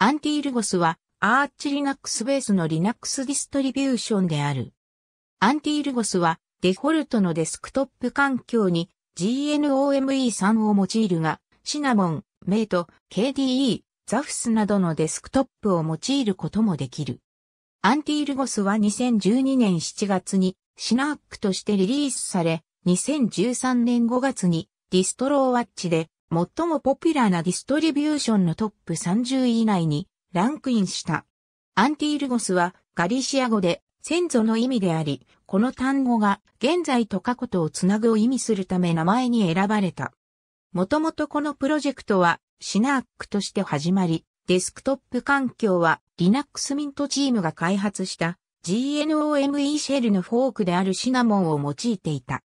アンティールゴスは、アーチリナックスベースのリナックスディストリビューションである。アンティールゴスは、デフォルトのデスクトップ環境に GNOME3 を用いるが、シナモン、メイト、KDE、ザフスなどのデスクトップを用いることもできる。アンティールゴスは2012年7月にシナックとしてリリースされ、2013年5月にディストローワッチで最もポピュラーなディストリビューションのトップ30位以内にランクインした。アンティールゴスはガリシア語で先祖の意味であり、この単語が現在と過去とをつなぐを意味するため名前に選ばれた。もともとこのプロジェクトはシナークとして始まり、デスクトップ環境は Linux ミントチームが開発した GNOME シェルのフォークであるシナモンを用いていた。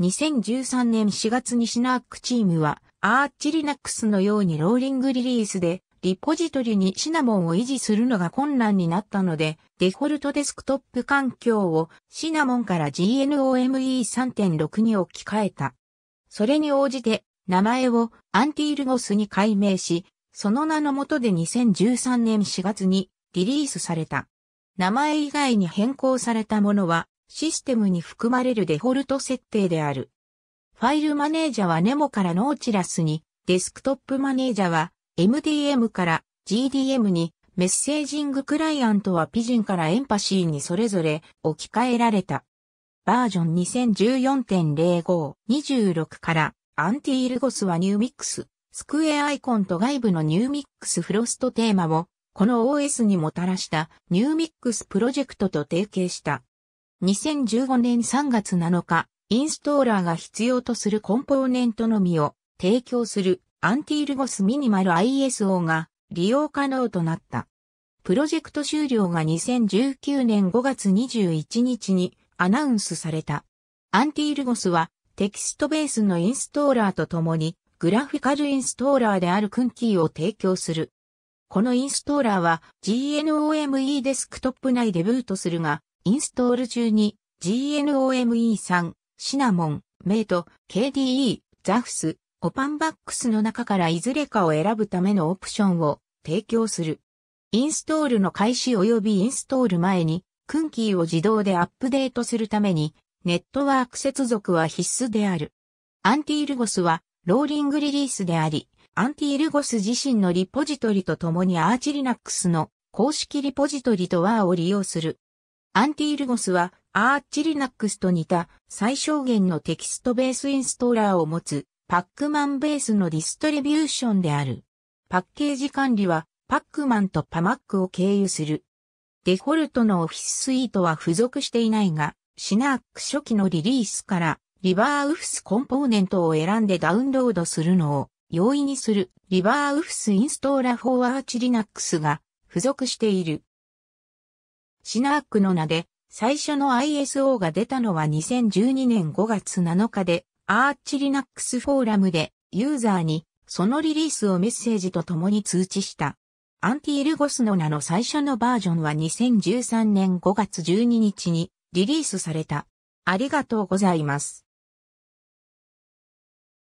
2013年4月にシナークチームはアーチリナックスのようにローリングリリースで、リポジトリにシナモンを維持するのが困難になったので、デフォルトデスクトップ環境をシナモンから GNOME3.6 に置き換えた。それに応じて、名前をアンティールゴスに改名し、その名のもとで2013年4月にリリースされた。名前以外に変更されたものは、システムに含まれるデフォルト設定である。ファイルマネージャはネモからノーチラスに、デスクトップマネージャは MDM から GDM に、メッセージングクライアントはピジンからエンパシーにそれぞれ置き換えられた。バージョン2014.05、26からアンティールゴスはニューミックス、スクエアアイコンと外部のニューミックスフロストテーマをこの OS にもたらしたニューミックスプロジェクトと提携した。2015年3月7日、インストーラーが必要とするコンポーネントのみを提供するアンティールゴスミニマル ISO が利用可能となった。プロジェクト終了が2019年5月21日にアナウンスされた。アンティールゴスはテキストベースのインストーラーとともにグラフィカルインストーラーであるクンキーを提供する。このインストーラーは GNOME デスクトップ内でブートするが、インストール中に GNOME3 シナモン、メイト、KDE、ザフス、オパンバックスの中からいずれかを選ぶためのオプションを提供する。インストールの開始及びインストール前に、クンキーを自動でアップデートするために、ネットワーク接続は必須である。アンティールゴスは、ローリングリリースであり、アンティールゴス自身のリポジトリと共にアーチリナックスの公式リポジトリとワーを利用する。アンティールゴスは、アーチリナックスと似た最小限のテキストベースインストーラーを持つ、パックマンベースのディストリビューションである。パッケージ管理は、パックマンとパマックを経由する。デフォルトのオフィススイートは付属していないが、シナック初期のリリースから、リバーウフスコンポーネントを選んでダウンロードするのを容易にするリバーウフスインストーラフォーアーチリナックスが付属している。シナークの名で、最初の ISO が出たのは2012年5月7日で、アーチリナックスフォーラムで、ユーザーに、そのリリースをメッセージと共に通知した。アンティールゴスの名の最初のバージョンは2013年5月12日にリリースされた。ありがとうございます。